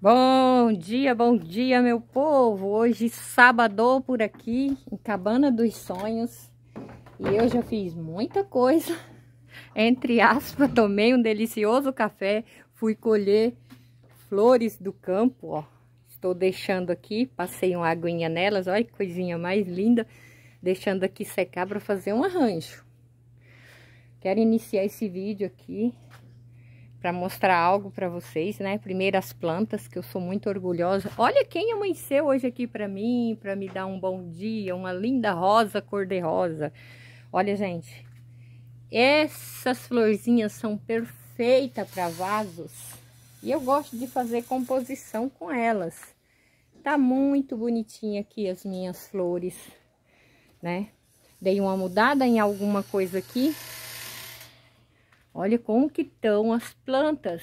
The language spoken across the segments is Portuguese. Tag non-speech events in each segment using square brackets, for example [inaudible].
Bom dia, bom dia, meu povo! Hoje, sábado, por aqui, em Cabana dos Sonhos. E eu já fiz muita coisa. [laughs] Entre aspas, tomei um delicioso café. Fui colher flores do campo, ó. Estou deixando aqui, passei uma aguinha nelas. Olha que coisinha mais linda. Deixando aqui secar para fazer um arranjo. Quero iniciar esse vídeo aqui para mostrar algo para vocês, né? Primeiro as plantas, que eu sou muito orgulhosa. Olha quem amanheceu hoje aqui para mim, para me dar um bom dia, uma linda rosa cor-de-rosa. Olha, gente, essas florzinhas são perfeitas para vasos e eu gosto de fazer composição com elas. Tá muito bonitinha aqui as minhas flores, né? Dei uma mudada em alguma coisa aqui, Olha como que estão as plantas.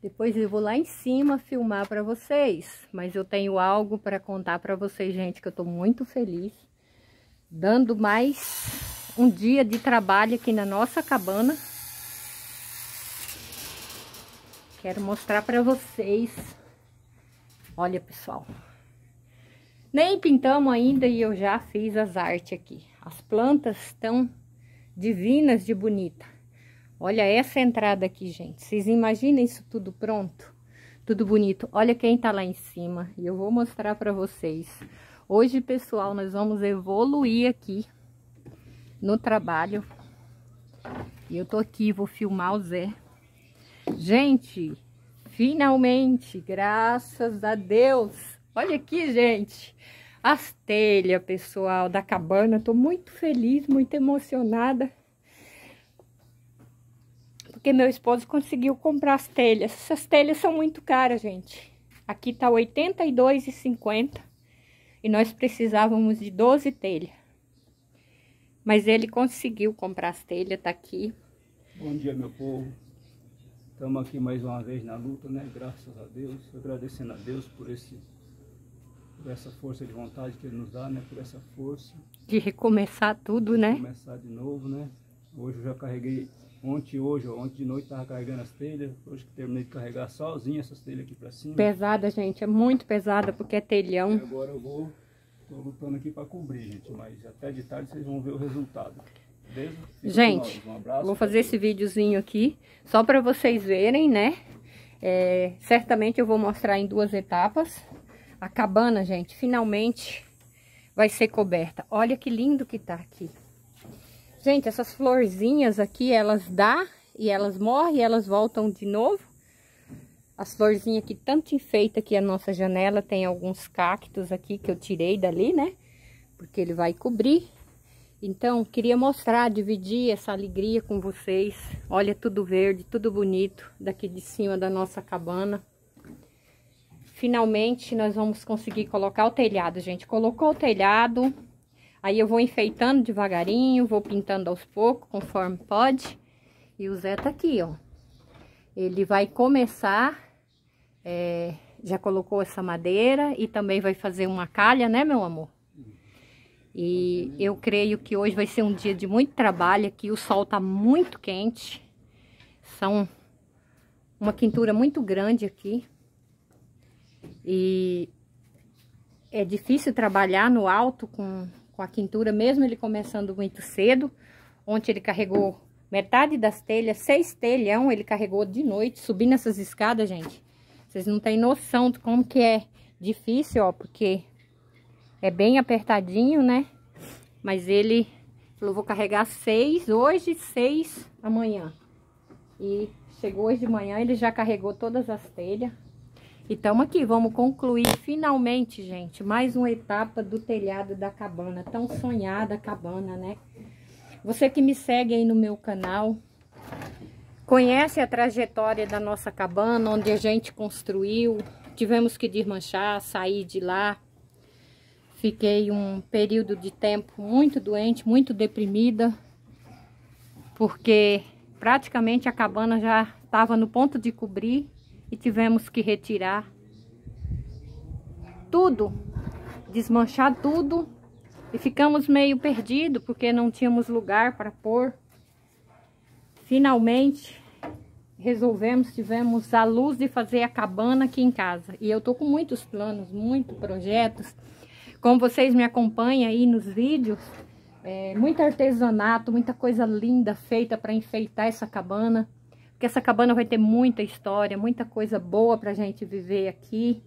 Depois eu vou lá em cima filmar para vocês, mas eu tenho algo para contar para vocês, gente, que eu estou muito feliz. Dando mais um dia de trabalho aqui na nossa cabana. Quero mostrar para vocês. Olha, pessoal. Nem pintamos ainda e eu já fiz as artes aqui. As plantas estão divinas de bonita. Olha essa entrada aqui, gente. Vocês imaginem isso tudo pronto? Tudo bonito. Olha quem tá lá em cima. E eu vou mostrar pra vocês. Hoje, pessoal, nós vamos evoluir aqui no trabalho. E eu tô aqui, vou filmar o Zé. Gente, finalmente, graças a Deus. Olha aqui, gente. As telhas, pessoal, da cabana. Tô muito feliz, muito emocionada porque meu esposo conseguiu comprar as telhas. Essas telhas são muito caras, gente. Aqui tá R$ 82,50 e nós precisávamos de 12 telhas. Mas ele conseguiu comprar as telhas, tá aqui. Bom dia, meu povo. Estamos aqui mais uma vez na luta, né? Graças a Deus. Agradecendo a Deus por esse por essa força de vontade que ele nos dá, né? Por essa força. De recomeçar tudo, né? Recomeçar de novo, né? Hoje eu já carreguei Ontem, hoje, ontem de noite tava carregando as telhas, hoje que terminei de carregar sozinho essas telhas aqui para cima. Pesada, gente, é muito pesada porque é telhão. E agora eu vou, tô lutando aqui para cobrir, gente, mas até de tarde vocês vão ver o resultado. Beleza? gente, um abraço, vou fazer esse videozinho aqui, só para vocês verem, né? É, certamente eu vou mostrar em duas etapas. A cabana, gente, finalmente vai ser coberta. Olha que lindo que tá aqui. Gente, essas florzinhas aqui, elas dá e elas morrem, e elas voltam de novo. As florzinhas que tanto enfeita aqui a nossa janela, tem alguns cactos aqui que eu tirei dali, né? Porque ele vai cobrir. Então, queria mostrar, dividir essa alegria com vocês. Olha tudo verde, tudo bonito, daqui de cima da nossa cabana. Finalmente, nós vamos conseguir colocar o telhado, gente. Colocou o telhado, Aí eu vou enfeitando devagarinho, vou pintando aos poucos, conforme pode. E o Zé tá aqui, ó. Ele vai começar, é, já colocou essa madeira e também vai fazer uma calha, né, meu amor? E eu creio que hoje vai ser um dia de muito trabalho aqui, o sol tá muito quente. São uma quintura muito grande aqui. E é difícil trabalhar no alto com, com a quintura, mesmo ele começando muito cedo. Ontem ele carregou metade das telhas, seis telhão, ele carregou de noite, subindo essas escadas, gente. Vocês não têm noção de como que é difícil, ó, porque é bem apertadinho, né? Mas ele falou vou carregar seis hoje, seis amanhã. E chegou hoje de manhã, ele já carregou todas as telhas. E estamos aqui, vamos concluir finalmente, gente, mais uma etapa do telhado da cabana, tão sonhada cabana, né? Você que me segue aí no meu canal, conhece a trajetória da nossa cabana, onde a gente construiu, tivemos que desmanchar, sair de lá. Fiquei um período de tempo muito doente, muito deprimida, porque praticamente a cabana já estava no ponto de cobrir e tivemos que retirar tudo, desmanchar tudo e ficamos meio perdidos porque não tínhamos lugar para pôr. Finalmente resolvemos, tivemos a luz de fazer a cabana aqui em casa. E eu tô com muitos planos, muitos projetos. Como vocês me acompanham aí nos vídeos, é, muito artesanato, muita coisa linda feita para enfeitar essa cabana. Porque essa cabana vai ter muita história, muita coisa boa pra gente viver aqui.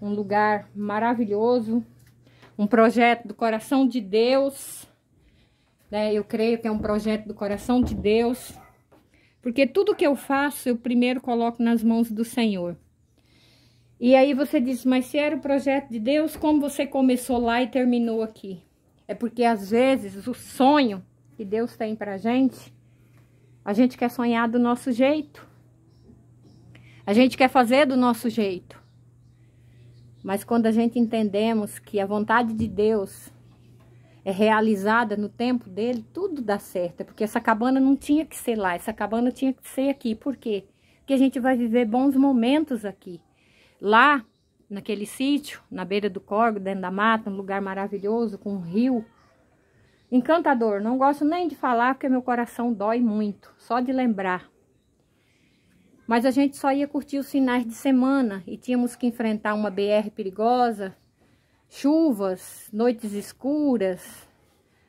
Um lugar maravilhoso. Um projeto do coração de Deus. Né? Eu creio que é um projeto do coração de Deus. Porque tudo que eu faço, eu primeiro coloco nas mãos do Senhor. E aí você diz, mas se era o projeto de Deus, como você começou lá e terminou aqui? É porque às vezes o sonho que Deus tem pra gente a gente quer sonhar do nosso jeito. A gente quer fazer do nosso jeito. Mas quando a gente entendemos que a vontade de Deus é realizada no tempo dele, tudo dá certo. É porque essa cabana não tinha que ser lá, essa cabana tinha que ser aqui. Por quê? Porque a gente vai viver bons momentos aqui. Lá, naquele sítio, na beira do corgo, dentro da mata, um lugar maravilhoso, com um rio, Encantador, não gosto nem de falar porque meu coração dói muito, só de lembrar. Mas a gente só ia curtir os finais de semana e tínhamos que enfrentar uma BR perigosa, chuvas, noites escuras,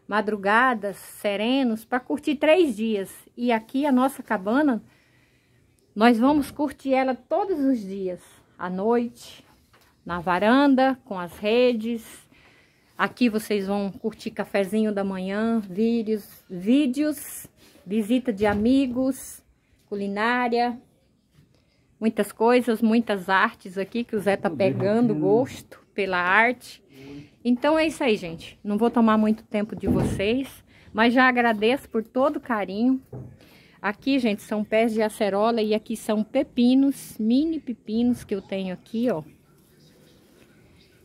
madrugadas, serenos, para curtir três dias. E aqui a nossa cabana, nós vamos curtir ela todos os dias, à noite, na varanda, com as redes, Aqui vocês vão curtir cafezinho da manhã, vídeos, vídeos, visita de amigos, culinária, muitas coisas, muitas artes aqui que o Zé tá pegando gosto pela arte. Então é isso aí, gente. Não vou tomar muito tempo de vocês, mas já agradeço por todo o carinho. Aqui, gente, são pés de acerola e aqui são pepinos, mini pepinos que eu tenho aqui, ó.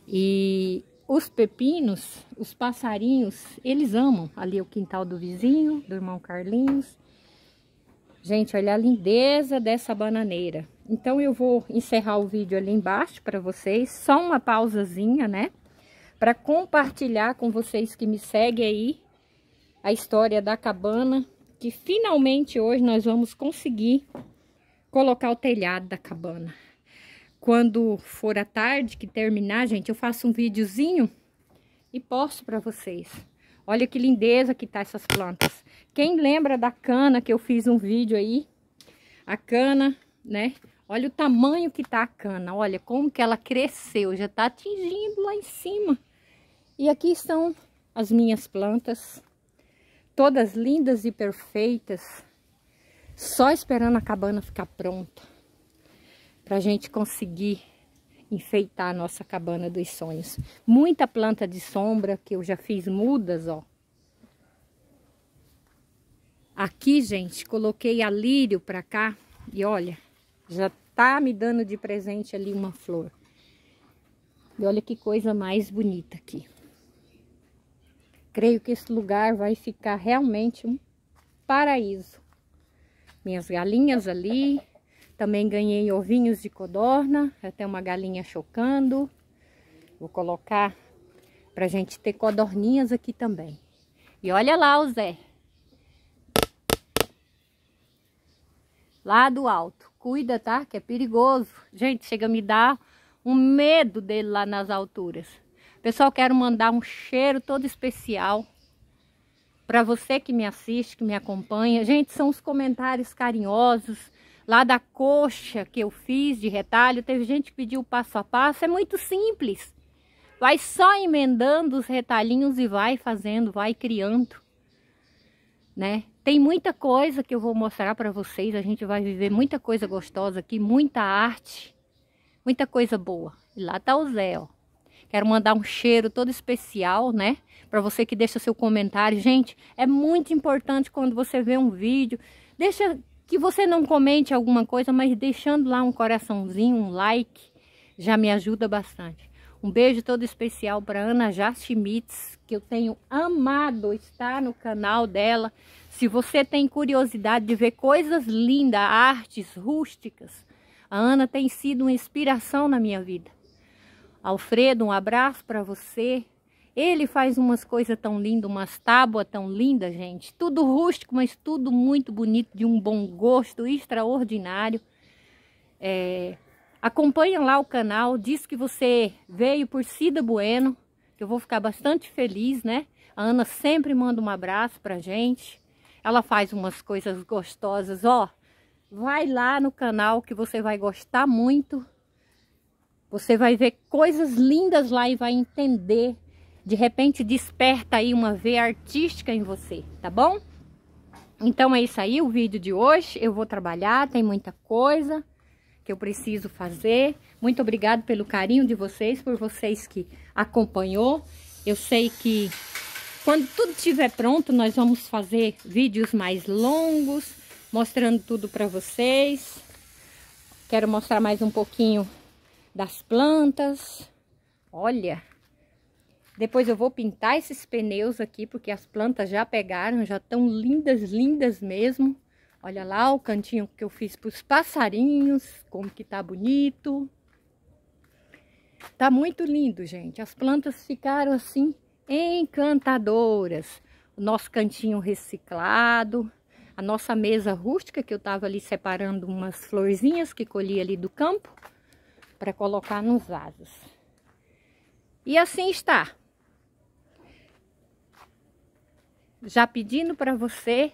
E os pepinos, os passarinhos, eles amam. Ali é o quintal do vizinho, do irmão Carlinhos. Gente, olha a lindeza dessa bananeira. Então eu vou encerrar o vídeo ali embaixo para vocês. Só uma pausazinha, né? Para compartilhar com vocês que me seguem aí a história da cabana. Que finalmente hoje nós vamos conseguir colocar o telhado da cabana quando for a tarde, que terminar, gente, eu faço um videozinho e posto para vocês. Olha que lindeza que tá essas plantas. Quem lembra da cana que eu fiz um vídeo aí? A cana, né? Olha o tamanho que tá a cana, olha como que ela cresceu, já tá atingindo lá em cima. E aqui estão as minhas plantas, todas lindas e perfeitas, só esperando a cabana ficar pronta para a gente conseguir enfeitar a nossa cabana dos sonhos. Muita planta de sombra que eu já fiz mudas, ó. Aqui, gente, coloquei alírio para cá e olha, já tá me dando de presente ali uma flor. E olha que coisa mais bonita aqui. Creio que esse lugar vai ficar realmente um paraíso. Minhas galinhas ali, também ganhei ovinhos de codorna, até uma galinha chocando. Vou colocar a gente ter codorninhas aqui também. E olha lá o Zé. Lá do alto. Cuida, tá? Que é perigoso. Gente, chega a me dar um medo dele lá nas alturas. Pessoal, quero mandar um cheiro todo especial para você que me assiste, que me acompanha. Gente, são os comentários carinhosos, lá da coxa que eu fiz de retalho, teve gente que pediu passo a passo, é muito simples. Vai só emendando os retalhinhos e vai fazendo, vai criando, né? Tem muita coisa que eu vou mostrar para vocês, a gente vai viver muita coisa gostosa aqui, muita arte, muita coisa boa. E lá tá o Zé, ó. Quero mandar um cheiro todo especial, né? Para você que deixa seu comentário. Gente, é muito importante quando você vê um vídeo. Deixa que você não comente alguma coisa, mas deixando lá um coraçãozinho, um like, já me ajuda bastante. Um beijo todo especial para Ana Jastimitz, que eu tenho amado estar no canal dela. Se você tem curiosidade de ver coisas lindas, artes rústicas, a Ana tem sido uma inspiração na minha vida. Alfredo, um abraço para você. Ele faz umas coisas tão lindas, umas tábuas tão lindas, gente. Tudo rústico, mas tudo muito bonito, de um bom gosto, extraordinário. É, acompanha lá o canal, diz que você veio por Cida Bueno, que eu vou ficar bastante feliz, né? A Ana sempre manda um abraço pra gente. Ela faz umas coisas gostosas, ó. Vai lá no canal que você vai gostar muito. Você vai ver coisas lindas lá e vai entender de repente desperta aí uma veia artística em você, tá bom? Então é isso aí, o vídeo de hoje. Eu vou trabalhar, tem muita coisa que eu preciso fazer. Muito obrigado pelo carinho de vocês, por vocês que acompanhou. Eu sei que quando tudo estiver pronto, nós vamos fazer vídeos mais longos, mostrando tudo para vocês. Quero mostrar mais um pouquinho das plantas. Olha! Depois eu vou pintar esses pneus aqui, porque as plantas já pegaram, já estão lindas, lindas mesmo. Olha lá o cantinho que eu fiz para os passarinhos, como que tá bonito. Tá muito lindo, gente. As plantas ficaram assim encantadoras. O nosso cantinho reciclado, a nossa mesa rústica que eu estava ali separando umas florzinhas que colhi ali do campo para colocar nos vasos. E assim está. já pedindo para você,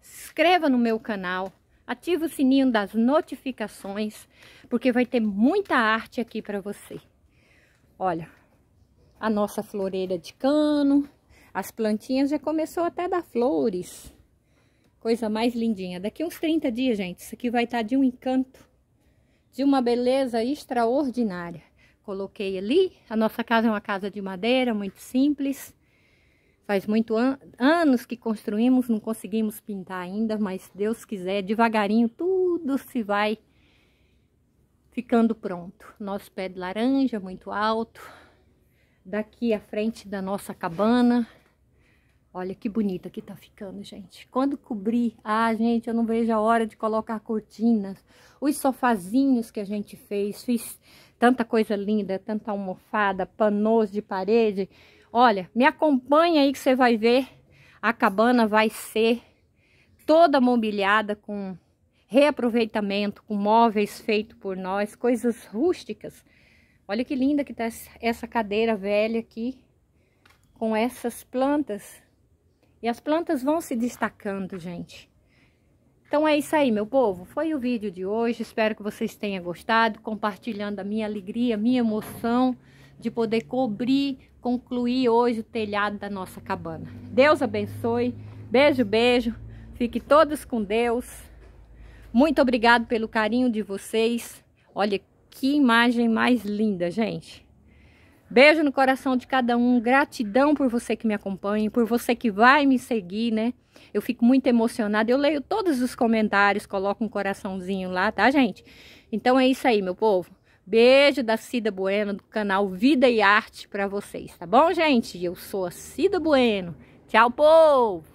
se inscreva no meu canal, ative o sininho das notificações, porque vai ter muita arte aqui para você. Olha, a nossa floreira de cano, as plantinhas já começou até a dar flores. Coisa mais lindinha. Daqui uns 30 dias, gente, isso aqui vai estar tá de um encanto, de uma beleza extraordinária. Coloquei ali, a nossa casa é uma casa de madeira, muito simples. Faz muito an anos que construímos, não conseguimos pintar ainda, mas Deus quiser, devagarinho tudo se vai ficando pronto. Nosso pé de laranja muito alto. Daqui à frente da nossa cabana. Olha que bonita que tá ficando, gente. Quando cobrir, ah, gente, eu não vejo a hora de colocar cortinas. Os sofazinhos que a gente fez, fiz tanta coisa linda, tanta almofada, panôs de parede. Olha, me acompanha aí que você vai ver. A cabana vai ser toda mobiliada com reaproveitamento, com móveis feitos por nós, coisas rústicas. Olha que linda que tá essa cadeira velha aqui, com essas plantas. E as plantas vão se destacando, gente. Então é isso aí, meu povo. Foi o vídeo de hoje. Espero que vocês tenham gostado, compartilhando a minha alegria, minha emoção de poder cobrir concluir hoje o telhado da nossa cabana. Deus abençoe. Beijo, beijo. Fique todos com Deus. Muito obrigado pelo carinho de vocês. Olha que imagem mais linda, gente. Beijo no coração de cada um. Gratidão por você que me acompanha, por você que vai me seguir, né? Eu fico muito emocionada. Eu leio todos os comentários, coloco um coraçãozinho lá, tá, gente? Então é isso aí, meu povo. Beijo da Cida Bueno, do canal Vida e Arte para vocês, tá bom, gente? Eu sou a Cida Bueno. Tchau, povo!